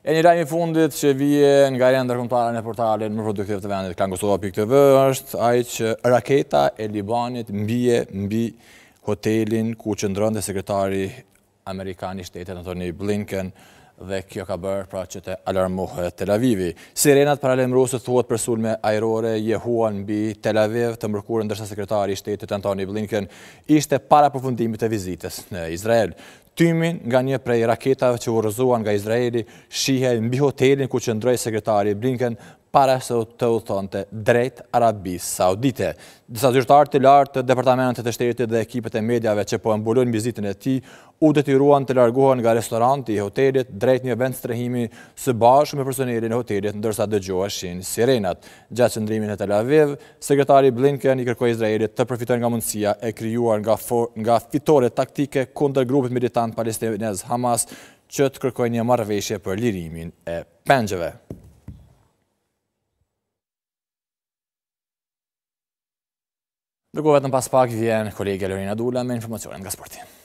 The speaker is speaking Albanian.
E një lajmë i fundit që vije nga rrenë ndërkomtare në portalin më produktiv të vendit klangosova.tv është aj që raketa e Libanit mbije mbi hotelin ku që dhe sekretari Amerikani shtetet në tërni Blinken dhe kjo ka bërë pra që të alarmohë Tel Avivi. Sirenat paralemrosët thuat për sulme aerore je huan bi Tel Aviv të mërkurën dërsa sekretari i shtetit Antoni Blinken ishte para përfundimit e vizites në Izrael shtymin nga një prej raketave që u rëzuan nga Izraeli, shihe mbi hotelin ku që ndrej sekretari Blinken para se të u thonte drejt Arabi Saudite. Disa zyrtarë të lartë të departamentet e shtetit dhe ekipet e medjave që po embullon vizitin e ti, u detyruan të larguhen nga restoranti i hotelit drejt një vend strehimi së bashkë me personerin e hotelit ndërsa dëgjoheshin sirenat. Gjatë qëndrimin e Tel Aviv, sekretari Blinken i kërkoj Izraelit të përfitojn nga mundësia e kryuar nga fitore taktike kunder grupit militant palestinez Hamas që të kërkoj një marveshje për lirimin e pengjeve. Dhe ku në pas pak, vjen kollega Lerina Dula me informacionin nga sportin.